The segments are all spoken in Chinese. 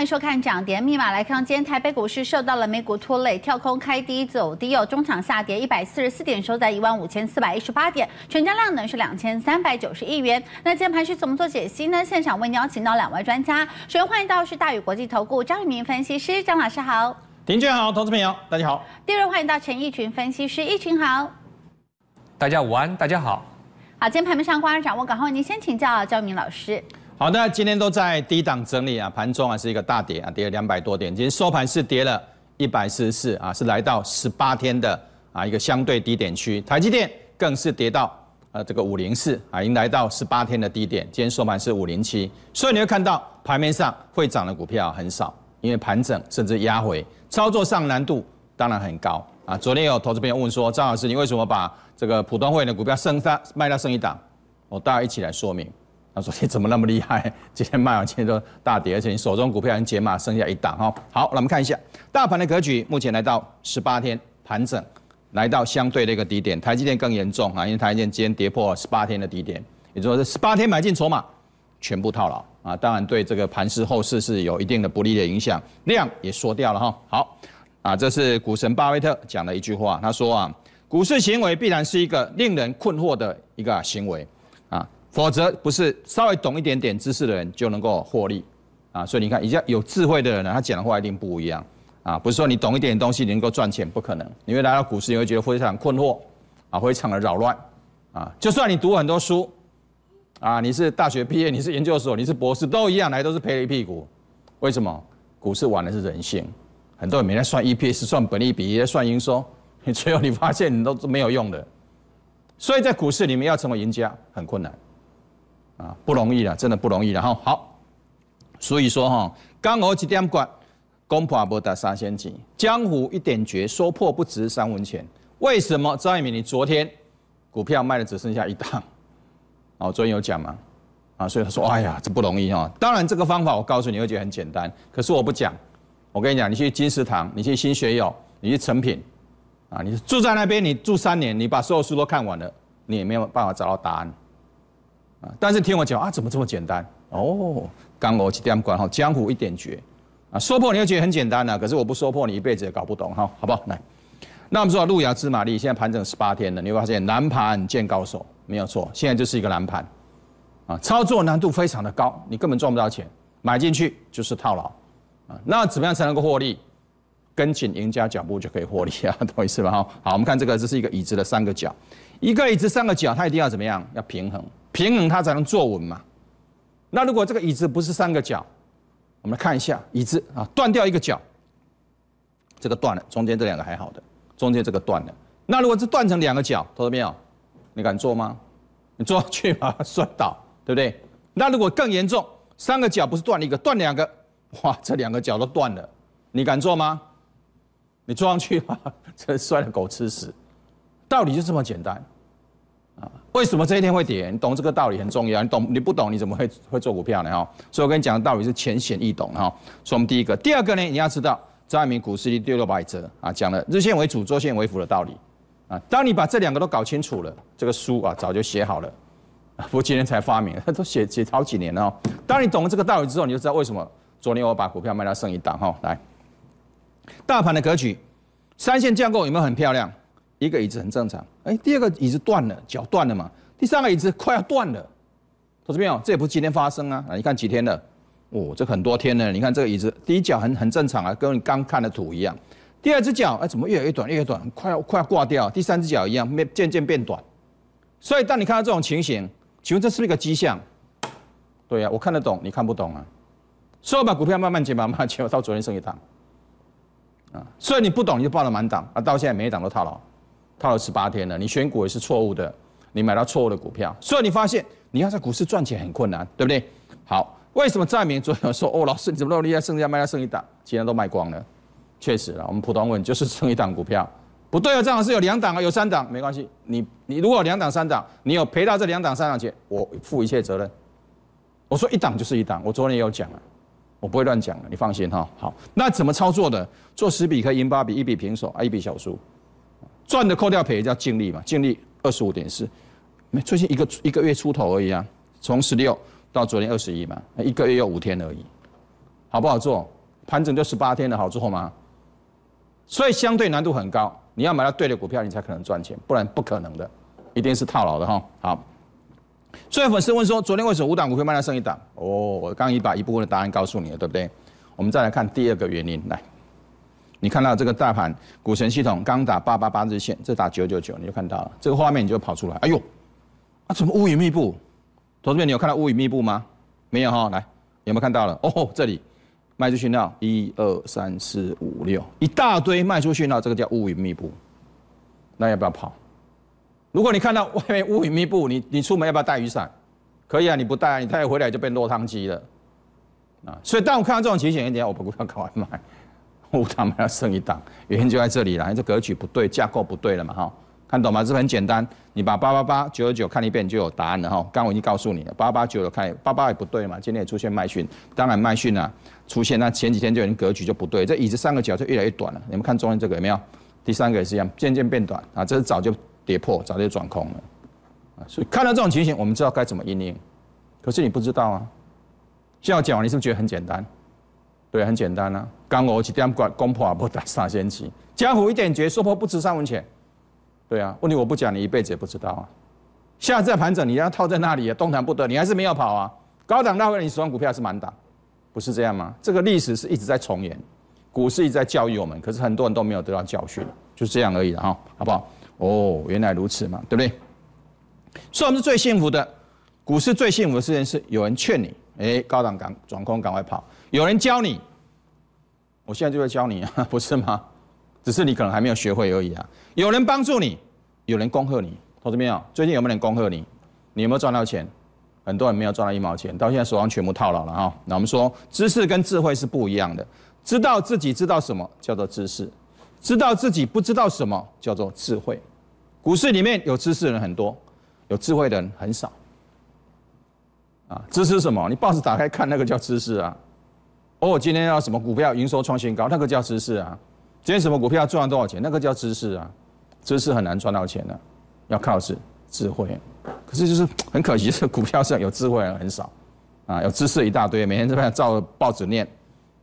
欢迎收看《涨跌密码》。来看，今天台北股市受到了美股拖累，跳空开低走低，有中场下跌一百四十四点，收在一万五千四百一十八点，成交量呢是两千三百九十亿元。那今天盘是怎么做解析呢？现场为您邀请到两位专家。首先欢迎到是大宇国际投顾张玉明分析师，张老师好。田俊好，投资朋友大家好。第二位欢迎到陈义群分析师，义群好。大家午安，大家好。好，今天盘面上关于掌握快您先请教焦明老师。好的，今天都在低档整理啊，盘中啊是一个大跌啊，跌了两百多点，今天收盘是跌了一百四十四啊，是来到十八天的啊一个相对低点区。台积电更是跌到呃这个五零四啊，已经来到十八天的低点，今天收盘是五零七。所以你会看到盘面上会涨的股票很少，因为盘整甚至压回，操作上难度当然很高啊。昨天有投资朋友问说，张老师你为什么把这个普通会员的股票升上卖到升一档？我大家一起来说明。他说：“你怎么那么厉害？今天卖完，今天都大跌，而且你手中股票经解码，剩下一档哈。”好，那我们看一下大盘的格局，目前来到十八天盘整，来到相对的一个低点。台积电更严重啊，因为台积电今天跌破十八天的低点，也就是说，十八天买进筹码全部套牢啊。当然，对这个盘势后市是有一定的不利的影响，量也缩掉了哈。好，啊，这是股神巴菲特讲的一句话。他说啊，股市行为必然是一个令人困惑的一个行为。否则不是稍微懂一点点知识的人就能够获利啊！所以你看，一下有智慧的人呢，他讲的话一定不一样啊！不是说你懂一点东西能够赚钱，不可能。你会来到股市，你会觉得非常困惑啊，非常的扰乱啊。就算你读很多书啊，你是大学毕业，你是研究所，你是博士，都一样，来都是赔了一屁股。为什么？股市玩的是人性，很多人每天算 EPS、算本利比、也算营收，你 最后你发现你都是没有用的。所以在股市里面要成为赢家很困难。啊，不容易了，真的不容易了。哈，好，所以说哈，刚好一点关，公婆不得三千金；江湖一点绝，说破不值三文钱。为什么张一鸣，你昨天股票卖的只剩下一档？哦，昨天有讲吗？啊，所以他说，哎呀，这不容易啊。当然，这个方法我告诉你会觉得很简单，可是我不讲。我跟你讲，你去金石堂，你去新学友，你去成品，啊，你住在那边，你住三年，你把所有书都看完了，你也没有办法找到答案。啊！但是听我讲啊，怎么这么简单哦？刚我一点管后，江湖一点绝，啊，说破你就觉得很简单了。可是我不说破，你一辈子也搞不懂哈，好不好？来，那我们说路遥知马力，现在盘整十八天了，你会发现蓝盘见高手，没有错。现在就是一个蓝盘，啊，操作难度非常的高，你根本赚不到钱，买进去就是套牢，啊，那怎么样才能够获利？跟紧赢家脚步就可以获利 啊，懂我意思吧？哈，好，我们看这个，这是一个椅子的三个角，一个椅子三个角，它一定要怎么样？要平衡。平衡它才能坐稳嘛。那如果这个椅子不是三个角，我们来看一下椅子啊，断掉一个角，这个断了，中间这两个还好的，中间这个断了。那如果是断成两个角，看到没有？你敢坐吗？你坐上去把它 摔倒，对不对？那如果更严重，三个角不是断了一个，断两个，哇，这两个角都断了，你敢坐吗？你坐上去吧，这摔了狗吃屎，道理就这么简单。啊，为什么这一天会跌？你懂这个道理很重要。你懂，你不懂，你怎么会会做股票呢？哈，所以我跟你讲的道理是浅显易懂哈。所以，我们第一个，第二个呢，你要知道张爱民股市里跌落百折啊，讲了日线为主，周线为辅的道理啊。当你把这两个都搞清楚了，这个书啊早就写好了，不过今天才发明，他 都写写好几年了。当你懂了这个道理之后，你就知道为什么昨天我把股票卖到剩一档。哈，来，大盘的格局，三线架构有没有很漂亮？一个椅子很正常，哎，第二个椅子断了，脚断了嘛。第三个椅子快要断了，同志们，友，这也不是今天发生啊。啊，你看几天了？哦，这很多天了。你看这个椅子，第一脚很很正常啊，跟你刚看的图一样。第二只脚，哎，怎么越来越短，越来越短，快要快要挂掉。第三只脚一样，变渐渐变短。所以当你看到这种情形，请问这是不是一个迹象？对呀，我看得懂，你看不懂啊？所以我把股票慢慢减，慢慢减，到昨天剩一档。啊，所以你不懂你就报了满档啊，到现在每一档都套牢。套了十八天了，你选股也是错误的，你买到错误的股票，所以你发现你要在股市赚钱很困难，对不对？好，为什么债明昨天说哦老师你怎么那么厉害，剩下卖了剩一档，其他都卖光了？确实了，我们普通问就是剩一档股票，不对啊，这样是有两档啊，有三档，没关系，你你如果两档三档，你有赔到这两档三档钱，我负一切责任。我说一档就是一档，我昨天也有讲了，我不会乱讲的，你放心哈。好，那怎么操作的？做十笔可以赢八笔，一笔平手啊，一笔小输。赚的扣掉赔叫净利嘛，净利二十五点四，没最近一个一个月出头而已啊，从十六到昨天二十一嘛，一个月又五天而已，好不好做？盘整就十八天的好做吗？所以相对难度很高，你要买到对的股票，你才可能赚钱，不然不可能的，一定是套牢的哈。好，所以粉丝问说，昨天为什么五档股票卖到剩一档？哦，我刚已把一部分的答案告诉你了，对不对？我们再来看第二个原因，来。你看到这个大盘股神系统刚打八八八日线，这打九九九，你就看到了这个画面，你就跑出来。哎呦，啊怎么乌云密布？同志们，你有看到乌云密布吗？没有哈，来有没有看到了？哦，这里卖出讯号，一二三四五六，一大堆卖出讯号，这个叫乌云密布。那要不要跑？如果你看到外面乌云密布，你你出门要不要带雨伞？可以啊，你不带，你再回来就变落汤鸡了啊。所以当我看到这种情形，一定要我不股票搞快卖。五档还要升一档，原因就在这里了，这格局不对，架构不对了嘛，哈，看懂吗？这很简单，你把八八八九九九看一遍，你就有答案了哈。刚我已经告诉你了，八八九九看八八也不对嘛，今天也出现麦讯，当然麦讯啊出现，那前几天就已经格局就不对，这椅子三个角就越来越短了。你们看中间这个有没有？第三个也是一样，渐渐变短啊，这是早就跌破，早就转空了啊。所以看到这种情形，我们知道该怎么应对，可是你不知道啊。讲完，你是不是觉得很简单？对，很简单啦。刚我几点攻破也不打三千七，江湖一点绝，说破不值三文钱。对啊，问题我不讲，你一辈子也不知道啊。下次盘整，你要套在那里啊，动弹不得，你还是没有跑啊。高档大位，你十万股票是满档，不是这样吗？这个历史是一直在重演，股市一直在教育我们，可是很多人都没有得到教训，就是这样而已哈，好不好？哦，原来如此嘛，对不对？们是最幸福的，股市最幸福的事情是有人劝你，哎，高档赶转空，赶快跑。有人教你，我现在就会教你啊，不是吗？只是你可能还没有学会而已啊。有人帮助你，有人恭贺你，同志们啊，最近有没有人恭贺你？你有没有赚到钱？很多人没有赚到一毛钱，到现在手上全部套牢了哈。那我们说，知识跟智慧是不一样的。知道自己知道什么叫做知识，知道自己不知道什么叫做智慧。股市里面有知识的人很多，有智慧的人很少。啊，知识什么？你报纸打开看，那个叫知识啊。哦，今天要什么股票营收创新高，那个叫知识啊。今天什么股票赚了多少钱，那个叫知识啊。知识很难赚到钱的，要靠是智慧。可是就是很可惜，这股票上有智慧人很少啊，有知识一大堆，每天在那照报纸念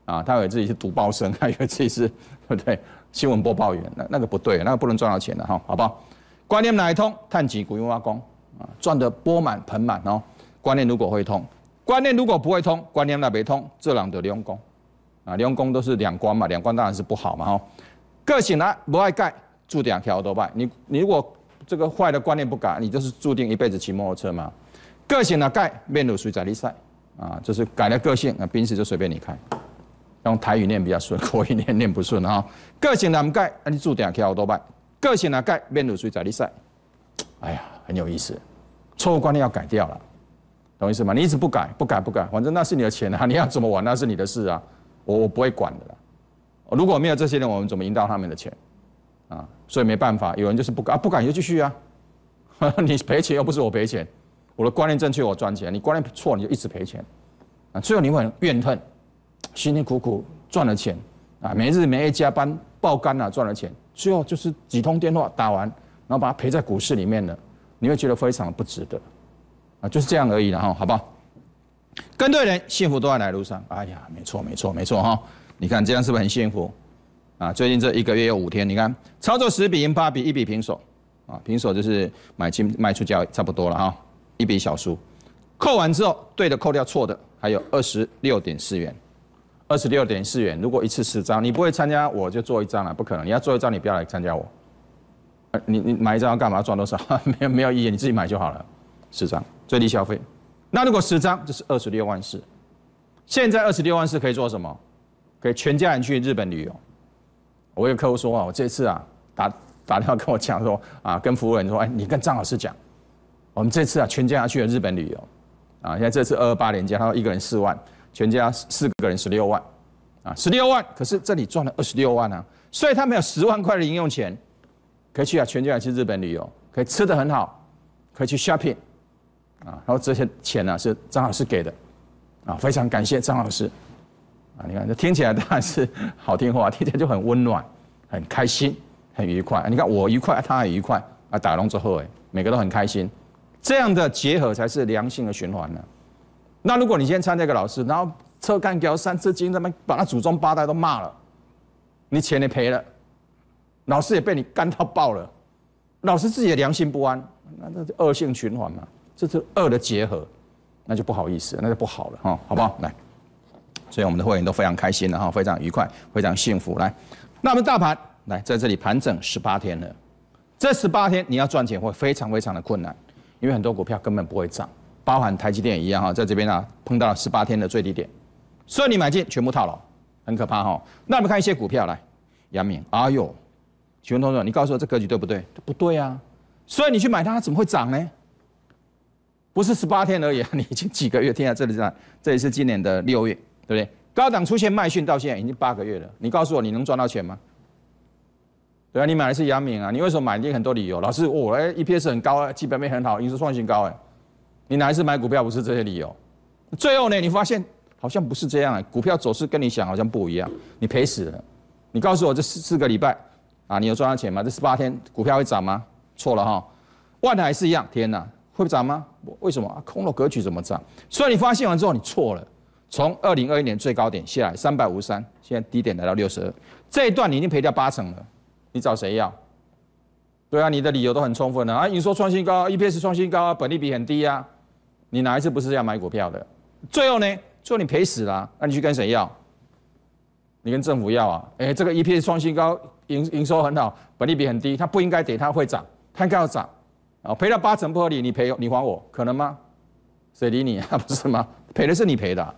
啊，他以为自己是读报生，还以为自己是对不对新闻播报员，那那个不对，那个不能赚到钱的哈，好不好？观念哪一通，碳基股用挖工啊，赚的钵满盆满哦。观念如果会痛。观念如果不会通，观念那没通，这两得两公，啊，两公都是两关嘛，两关当然是不好嘛吼。个性呢不爱盖，住店开好多败。你你如果这个坏的观念不改，你就是注定一辈子骑摩托车嘛。个性呢盖，面露水在里晒，啊，就是改了个性，那兵士就随便你开。用台语念比较顺，国语念念不顺哈。个性难盖，那你住店开好多败。个性难盖，面露水在里晒。哎呀，很有意思，错误观念要改掉了。懂意思吗？你一直不改，不改，不改，反正那是你的钱啊，你要怎么玩那是你的事啊，我我不会管的啦。如果没有这些人，我们怎么赢到他们的钱啊？所以没办法，有人就是不敢、啊，不改就继续啊。你赔钱又不是我赔钱，我的观念正确我赚钱，你观念错你就一直赔钱啊。最后你会怨恨，辛辛苦苦赚了钱啊，每日每夜加班爆肝啊赚了钱，最后就是几通电话打完，然后把它赔在股市里面了，你会觉得非常不值得。啊，就是这样而已了哈，好不好？跟对人，幸福都在来路上。哎呀，没错，没错，没错哈！你看这样是不是很幸福？啊，最近这一个月有五天，你看操作十笔，赢八笔，一笔平手。啊，平手就是买进卖出价差不多了哈，一笔小输。扣完之后，对的扣掉，错的还有二十六点四元。二十六点四元，如果一次十张，你不会参加我就做一张啊，不可能。你要做一张，你不要来参加我。啊，你你买一张要干嘛？赚多少？没有没有意义，你自己买就好了，十张。最低消费，那如果十张就是二十六万四。现在二十六万四可以做什么？可以全家人去日本旅游。我有客户说啊，我这次啊打打电话跟我讲说啊，跟服务人说，哎，你跟张老师讲，我们这次啊全家去日本旅游，啊，现在这次二二八连加，他说一个人四万，全家四个人十六万，啊，十六万，可是这里赚了二十六万啊，所以他们有十万块的零用钱，可以去啊全家去日本旅游，可以吃的很好，可以去 shopping。啊，然后这些钱呢是张老师给的，啊，非常感谢张老师，啊，你看这听起来当然是好听话，听起来就很温暖，很开心，很愉快。你看我愉快，他也愉快，啊，打龙之后哎，每个都很开心，这样的结合才是良性的循环呢。那如果你先加一个老师，然后车干掉三车金他们把他祖宗八代都骂了，你钱也赔了，老师也被你干到爆了，老师自己也良心不安，那那就恶性循环嘛。这是二的结合，那就不好意思，那就不好了哈，好不好？来，所以我们的会员都非常开心的哈，非常愉快，非常幸福。来，那我们大盘来在这里盘整十八天了，这十八天你要赚钱会非常非常的困难，因为很多股票根本不会涨。包含台积电一样哈，在这边呢碰到十八天的最低点，所以你买进全部套牢，很可怕哈。那我们看一些股票来，杨明，哎呦，请问同学，你告诉我这格局对不对？不对啊，所以你去买它怎么会涨呢？不是十八天而已，你已经几个月？听在这里在，这里是今年的六月，对不对？高档出现卖讯，到现在已经八个月了。你告诉我，你能赚到钱吗？对啊，你买的是阳明啊，你为什么买？有很多理由，老师，我哎，EPS 很高啊，基本面很好，营收创新高哎。你哪一次买股票不是这些理由？最后呢，你发现好像不是这样，股票走势跟你想好像不一样，你赔死了。你告诉我，这四四个礼拜啊，你有赚到钱吗？这十八天股票会涨吗？错了哈，万海是一样，天哪！会涨吗？为什么啊？空头格局怎么涨？所然你发现完之后你错了，从二零二一年最高点下来三百五十三，现在低点来到六十二，这一段你已经赔掉八成了，你找谁要？对啊，你的理由都很充分了啊，你收创新高，EPS 创新高，本利比很低啊，你哪一次不是要买股票的？最后呢，最后你赔死了，那你去跟谁要？你跟政府要啊？哎，这个 EPS 创新高，营营收很好，本利比很低，它不应该跌，它会涨，它该要涨。啊，赔了八成不合理，你赔你还我可能吗？谁理你啊？不是吗？赔的是你赔的，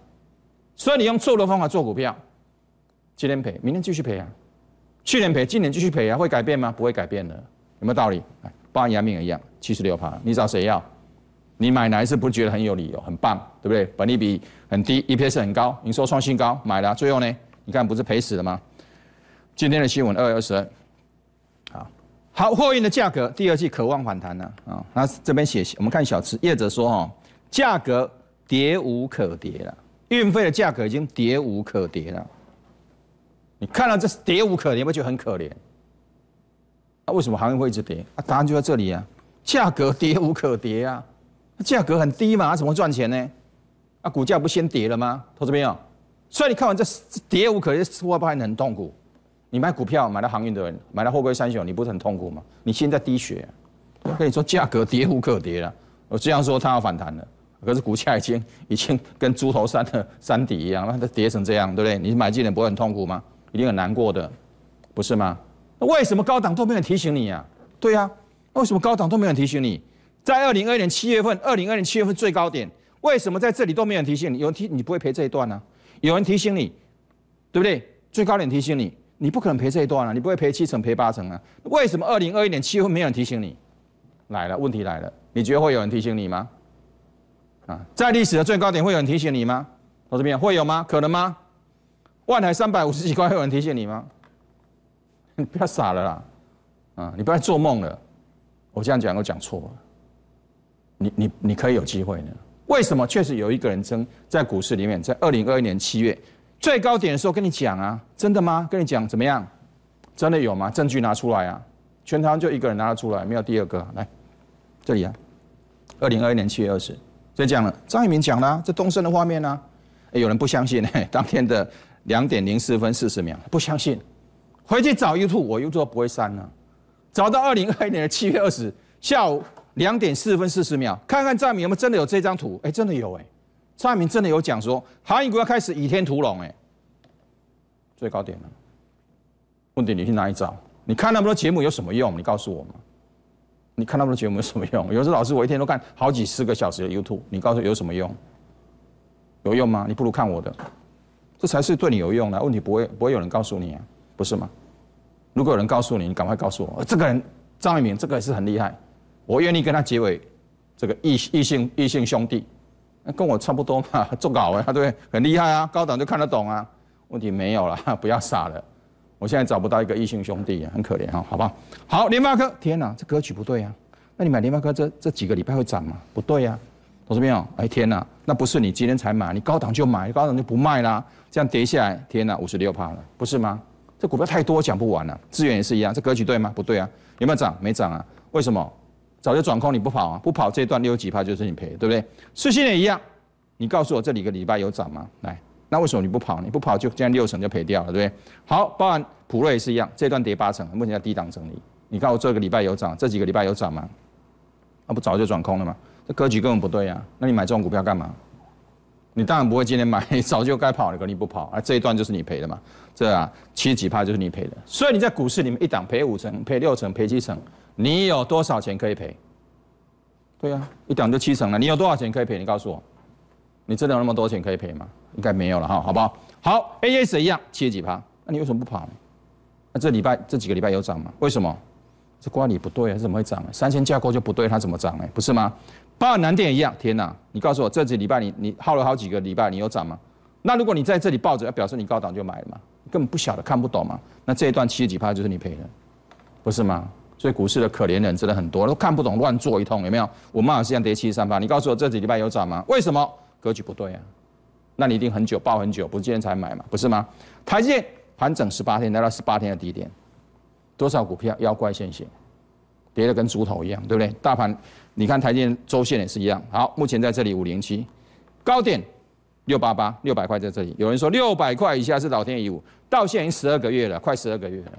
所以你用错的方法做股票，今天赔，明天继续赔啊，去年赔，今年继续赔啊，会改变吗？不会改变的，有没有道理？哎，包含杨敏也一样，七十六趴，你找谁要？你买哪一次不觉得很有理由，很棒，对不对？比很低，EPS 很高，你说创新高，买了，最后呢？你看不是赔死了吗？今天的新闻二月二十二。好，货运的价格第二季渴望反弹了啊，那这边写，我们看小吃业者说，哦，价格跌无可跌了，运费的价格已经跌无可跌了。你看到这是跌无可跌，不会觉得很可怜？那为什么行业会一直跌？啊，答案就在这里啊，价格跌无可跌啊，价格很低嘛，他怎么赚钱呢？啊，股价不先跌了吗？投资没有，所以你看完这跌无可跌，会不会很痛苦？你买股票买了航运的，人，买了货柜三雄，你不是很痛苦吗？你现在滴血，我跟你说，价格跌无可跌了。我这样说，它要反弹了。可是股价已经已经跟猪头山的山底一样，它跌成这样，对不对？你买进的不会很痛苦吗？一定很难过的，不是吗？为什么高档都没有人提醒你啊？对呀，为什么高档都没有人提醒你？在二零二年七月份，二零二年七月份最高点，为什么在这里都没有人提醒你？有人提你不会赔这一段呢？有人提醒你，对不对？最高点提醒你。你不可能赔这一段了，你不会赔七成、赔八成啊？为什么二零二一年七月没有人提醒你来了？问题来了，你觉得会有人提醒你吗？啊，在历史的最高点会有人提醒你吗？同志边会有吗？可能吗？万台三百五十几块会有人提醒你吗？你 不要傻了啦，啊，你不要做梦了。我这样讲，我讲错了。你、你、你可以有机会呢。为什么？确实有一个人称在股市里面，在二零二一年七月。最高点的时候跟你讲啊，真的吗？跟你讲怎么样？真的有吗？证据拿出来啊！全台湾就一个人拿得出来，没有第二个。来，这里啊，二零二一年七月二十，就讲了张一鸣讲了，这东升的画面呢？有人不相信，呢。当天的两点零四分四十秒，不相信？回去找 youtube，youtube 不会删呢。找到二零二一年的七月二十下午两点四分四十秒，看看张一鸣有没有真的有这张图？哎，真的有哎。蔡明真的有讲说，韩国要开始倚天屠龙哎，最高点了。问题你去哪里找？你看那么多节目有什么用？你告诉我吗？你看那么多节目有什么用？有时老师我一天都看好几十个小时的 YouTube，你告诉有什么用？有用吗？你不如看我的，这才是对你有用的。问题不会不会有人告诉你，啊，不是吗？如果有人告诉你，你赶快告诉我。这个人张一明这个是很厉害，我愿意跟他结为这个异异性异性兄弟。那跟我差不多嘛，做稿啊，对很厉害啊，高档就看得懂啊，问题没有了，不要傻了。我现在找不到一个异性兄弟，很可怜啊，好不好？好，联发科，天哪，这格局不对呀。那你买联发科这这几个礼拜会涨吗？不对呀。同志们，哎，天哪，那不是你今天才买，你高档就买，高档就不卖啦。这样跌下来，天哪，五十六趴了，不是吗？这股票太多，讲不完了。资源也是一样，这格局对吗？不对啊。有没有涨？没涨啊。为什么？早就转空，你不跑啊？不跑这段六几趴就是你赔，对不对？四新也一样，你告诉我这里个礼拜有涨吗？来，那为什么你不跑？你不跑就这样六成就赔掉了，对不对？好，包含普瑞也是一样，这段跌八成，目前在低档整理。你告诉我这个礼拜有涨？这几个礼拜有涨吗？那不早就转空了吗？这格局根本不对啊！那你买这种股票干嘛？你当然不会今天买，早就该跑了，可你不跑，啊、这一段就是你赔的嘛。这啊，七几趴就是你赔的。所以你在股市里面一档赔五成，赔六成，赔七成。你有多少钱可以赔？对呀，一涨就七成了。你有多少钱可以赔？你告诉我，你真的有那么多钱可以赔吗？应该没有了哈，好不好？好，A S 一样，七十几趴。那你为什么不跑？呢？那这礼拜这几个礼拜有涨吗？为什么？这瓜理不对，它怎么会涨？三千架构就不对，它怎么涨呢？不是吗？包含南电也一样。天哪，你告诉我，这几礼拜你你耗了好几个礼拜，你有涨吗？那如果你在这里抱着，要表示你高档就买了嘛，根本不晓得，看不懂嘛。那这一段七十几趴就是你赔的，不是吗？所以股市的可怜人真的很多，都看不懂，乱做一通，有没有？我们好像跌七十三八，你告诉我这几礼拜有涨吗？为什么格局不对啊？那你一定很久抱很久，不是今天才买嘛？不是吗？台建盘整十八天，来到十八天的低点，多少股票妖怪现形，跌得跟猪头一样，对不对？大盘，你看台建周线也是一样。好，目前在这里五零七高点，六八八六百块在这里。有人说六百块以下是老天遗物，到现在已经十二个月了，快十二个月了，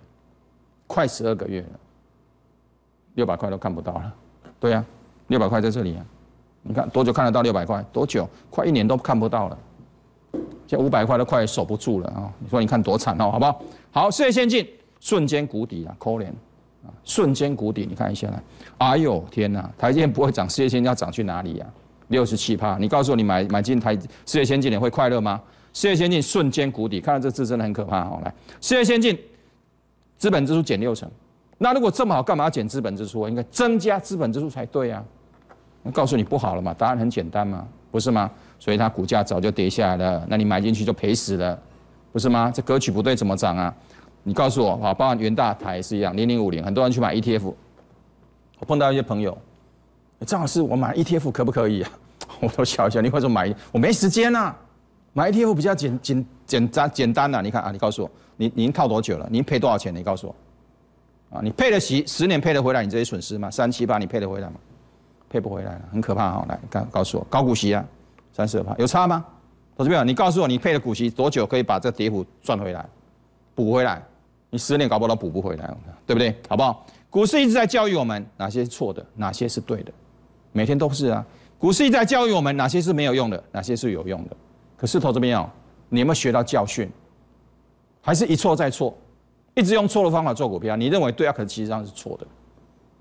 快十二个月了。六百块都看不到了，对呀，六百块在这里啊，你看多久看得到六百块？多久？快一年都看不到了，这五百块都快守不住了啊！你说你看多惨哦，好不好？好，世界先进瞬间谷底啊，扣连啊，瞬间谷底，你看一下来，哎呦，天哪！台积电不会涨，世界先进要涨去哪里呀？六十七趴，你告诉我，你买买进台世界先进，你会快乐吗？世界先进瞬间谷底，看到这字真的很可怕哦。来，世界先进资本支出减六成。那如果这么好，干嘛减资本支出？应该增加资本支出才对呀！我告诉你不好了嘛。答案很简单嘛，不是吗？所以它股价早就跌下来了。那你买进去就赔死了，不是吗？这格局不对，怎么涨啊？你告诉我，好，包含元大台是一样，零零五零，很多人去买 ETF。我碰到一些朋友，张老师，我买 ETF 可不可以啊？我都笑笑，你快说买，我没时间啊。买 ETF 比较简简简单简单呐。你看啊，你告诉我，你您套多久了？您赔多少钱？你告诉我。啊，你配得起十年配得回来，你这些损失吗？三七八你配得回来吗？配不回来了，很可怕啊！来，告告诉我，高股息啊，三十二趴，有差吗？同志们，你告诉我，你配的股息多久可以把这跌幅赚回来、补回来？你十年搞不到补不回来，对不对？好不好？股市一直在教育我们哪些是错的，哪些是对的，每天都是啊。股市一直在教育我们哪些是没有用的，哪些是有用的。可是同志们友，你有没有学到教训？还是一错再错？一直用错的方法做股票，你认为对啊，可是实际上是错的。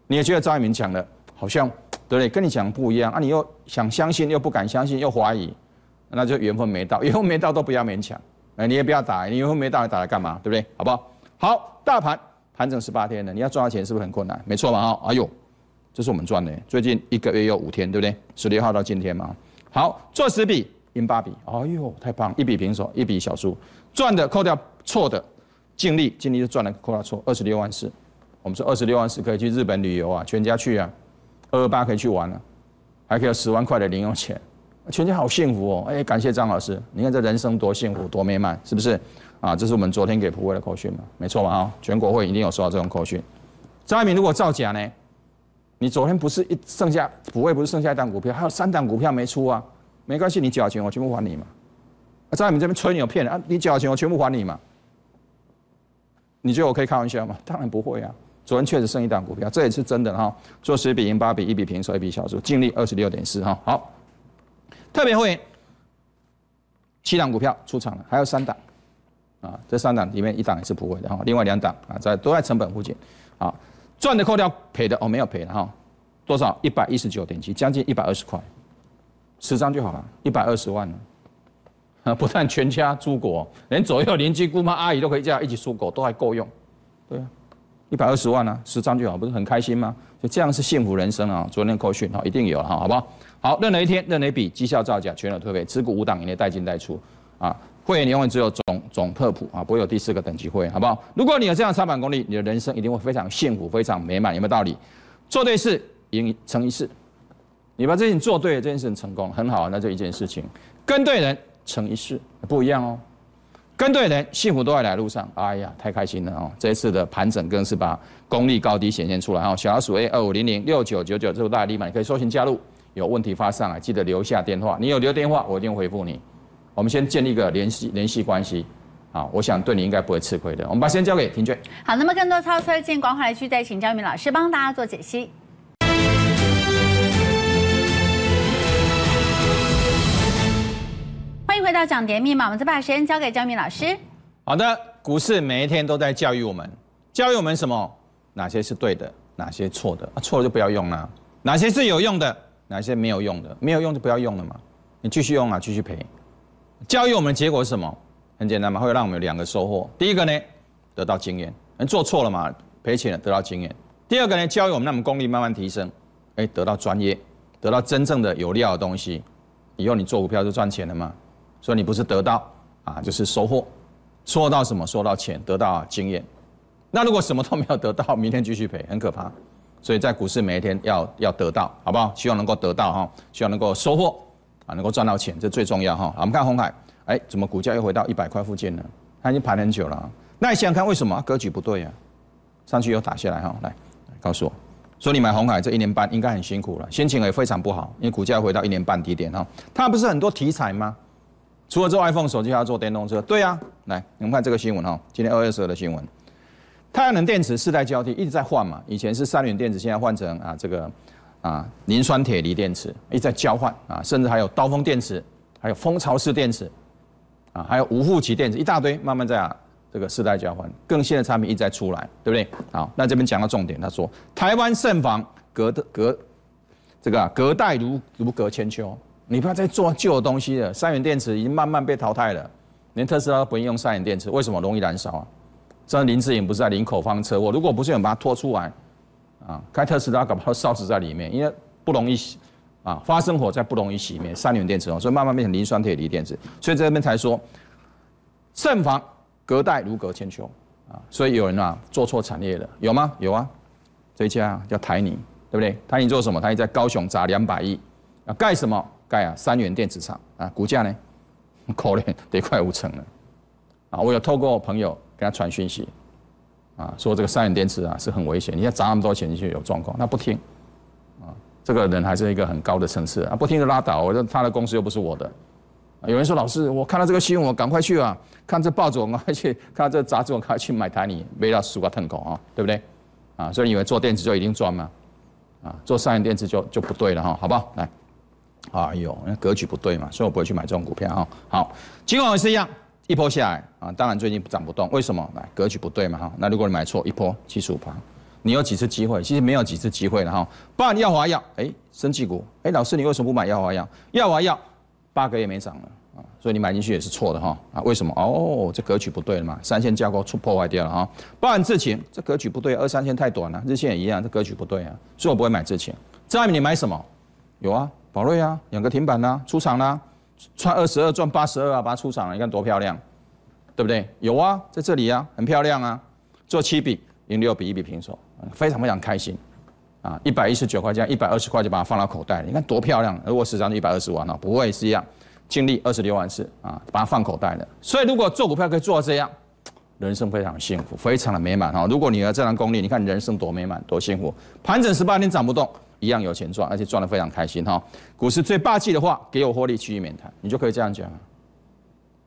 你也觉得张一鸣讲的好像对不对？跟你讲不一样啊，你又想相信又不敢相信又怀疑，那就缘分没到，缘分没到都不要勉强。哎，你也不要打，你缘分没到你打来干嘛？对不对？好不好？好，大盘盘整十八天了，你要赚到钱是不是很困难？没错嘛哈。哎呦，这是我们赚的，最近一个月有五天，对不对？十六号到今天嘛。好，做十笔赢八笔，哎呦太棒，一笔平手，一笔小输，赚的扣掉错的。尽力，尽力就赚了。扩大错二十六万四，我们说二十六万四可以去日本旅游啊，全家去啊，二二八可以去玩了，还可以有十万块的零用钱，全家好幸福哦！哎，感谢张老师，你看这人生多幸福，多美满，是不是？啊，这是我们昨天给普惠的口讯嘛，没错嘛啊，全国会一定有收到这种口讯。张爱民如果造假呢？你昨天不是一剩下普惠不是剩下一档股票，还有三档股票没出啊？没关系，你缴钱我全部还你嘛。张爱民这边吹牛骗人啊，你缴钱我全部还你嘛。你觉得我可以开玩笑吗？当然不会啊。昨天确实剩一档股票，这也是真的哈。做十比零，八比，一比平，所一比小数，净利二十六点四哈。好，特别会员七档股票出场了，还有三档啊。这三档里面一档也是不亏的哈，另外两档啊在都在成本附近。啊，赚的扣掉赔的，哦没有赔的哈，多少一百一十九点七，将近一百二十块，十张就好了，一百二十万。啊！不但全家出国，连左右邻居、姑妈、阿姨都可以这样一起出国，都还够用。对啊，一百二十万啊，十张就好，不是很开心吗？就这样是幸福人生啊！昨天口讯啊，一定有哈，好不好？好，认何一天，认何一笔，绩效造假，全额退费，持股五档以内带进带出啊，会员永远只有总总特普啊，不会有第四个等级会，好不好？如果你有这样三板功力，你的人生一定会非常幸福，非常美满，有没有道理？做对事，赢成一事，你把这件事做对，这件事成功，很好，那就一件事情，跟对人。成一世不一样哦，跟对人，幸福都在来路上。哎呀，太开心了哦！这一次的盘整更是把功力高低显现出来。哦，小老鼠 A 二五零零六九九九这么大力嘛，你可以搜寻加入，有问题发上来，记得留下电话。你有留电话，我一定回复你。我们先建立一个联系联系关系啊，我想对你应该不会吃亏的。我们把时间交给庭俊。好，那么更多操作建议，赶快来再请张明老师帮大家做解析。回到讲跌密码，我们再把时间交给江敏老师。好的，股市每一天都在教育我们，教育我们什么？哪些是对的，哪些错的？错了就不要用了。哪些是有用的，哪些没有用的？没有用就不要用了嘛。你继续用啊，继续赔。教育我们的结果是什么？很简单嘛，会让我们有两个收获。第一个呢，得到经验，做错了嘛，赔钱了，得到经验。第二个呢，教育我们，让我们功力慢慢提升。哎，得到专业，得到真正的有料的东西，以后你做股票就赚钱了吗？所以你不是得到啊，就是收获，收到什么？收到钱，得到经验。那如果什么都没有得到，明天继续赔，很可怕。所以在股市每一天要要得到，好不好？希望能够得到哈，希望能够收获啊，能够赚到钱，这最重要哈。我们看红海，哎，怎么股价又回到一百块附近了？它已经盘很久了，那你想想看为什么格局不对呀？上去又打下来哈，来，告诉我说你买红海这一年半应该很辛苦了，心情也非常不好，因为股价回到一年半低点哈，它不是很多题材吗？除了做 iPhone 手机，还要做电动车。对呀，来，你们看这个新闻哈，今天二月十二的新闻，太阳能电池世代交替一直在换嘛，以前是三元电池，现在换成啊这个，啊磷酸铁锂电池，一直在交换啊，甚至还有刀锋电池，还有蜂巢式电池，啊，还有无负极电池，一大堆，慢慢在啊这个世代交换，更新的产品一在出来，对不对？好，那这边讲到重点，他说台湾慎防隔的隔这个隔代如如隔千秋。你不要再做旧的东西了，三元电池已经慢慢被淘汰了。连特斯拉都不用三元电池，为什么？容易燃烧啊！这林志颖不是在林口方车我如果不是有人把它拖出来，啊，开特斯拉搞不好烧死在里面，因为不容易啊，发生火灾不容易熄灭。三元电池哦，所以慢慢变成磷酸铁锂电池。所以这边才说，慎防隔代如隔千秋啊！所以有人啊做错产业了，有吗？有啊，这家叫台宁，对不对？台宁做什么？台宁在高雄砸两百亿啊，盖什么？盖啊，三元电池厂啊，股价呢，可 怜得快五成了啊！我有透过朋友给他传讯息啊，说这个三元电池啊是很危险，你要砸那么多钱进去有状况，那不听啊，这个人还是一个很高的层次啊，不听就拉倒，我说他的公司又不是我的。有人说老师，我看到这个新闻，我赶快去啊，看这报纸，我赶快去，看这杂志，我赶快去买台你没了 l a s c t n 啊，对不对？啊，所以以为做电池就一定赚吗？啊，做三元电池就就不对了哈，好不好？来。啊，有，那格局不对嘛，所以我不会去买这种股票哈。好，今晚也是一样，一波下来啊。当然最近涨不动，为什么？来，格局不对嘛。哈，那如果你买错一波，基础盘，你有几次机会？其实没有几次机会了哈。不你药华药，哎，生技股，哎，老师你为什么不买药华药？药华药八哥也没涨了啊，所以你买进去也是错的哈。啊，为什么？哦，这格局不对了嘛。三线架构出破坏掉了哈。然之前这格局不对，二三线太短了，日线也一样，这格局不对啊，所以我不会买之前。在面你买什么？有啊。宝瑞啊，两个停板呐，出场啦，穿二十二，赚八十二啊，把它出场了，你看多漂亮，对不对？有啊，在这里啊，很漂亮啊，做七笔，赢六笔，一笔平手，非常非常开心啊！一百一十九块钱，一百二十块就把它放到口袋，你看多漂亮！如果是涨就一百二十万了，不会是一样，净利二十六万次啊，把它放口袋的。所以如果做股票可以做到这样，人生非常幸福，非常的美满哈！如果你有这张功力，你看人生多美满，多幸福！盘整十八天涨不动。一样有钱赚，而且赚得非常开心哈！股市最霸气的话，给我获利区域免谈，你就可以这样讲，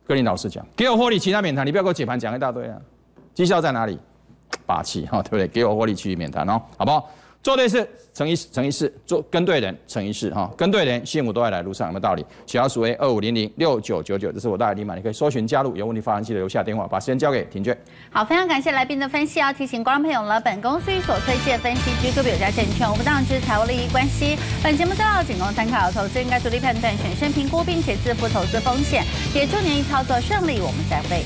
跟你老师讲，给我获利其他免谈，你不要给我解盘讲一大堆啊！绩效在哪里？霸气哈，对不对？给我获利区域免谈哦，好不好？做对事，成一次，成一次；做跟对人，成一事。哈，跟对人，幸福都会来路上，有没道理？小数 A 二五零零六九九九，这是我代理密码，你可以搜寻加入。有问题发言记得留下电话，把时间交给婷娟。好，非常感谢来宾的分析。要提醒观众朋友了，本公司与所推荐分析机构有价证券，无不当之财务利益关系。本节目资料仅供参考，投资应该独立判断、审慎评估，并且自负投资风险。也祝您操作顺利，我们再会。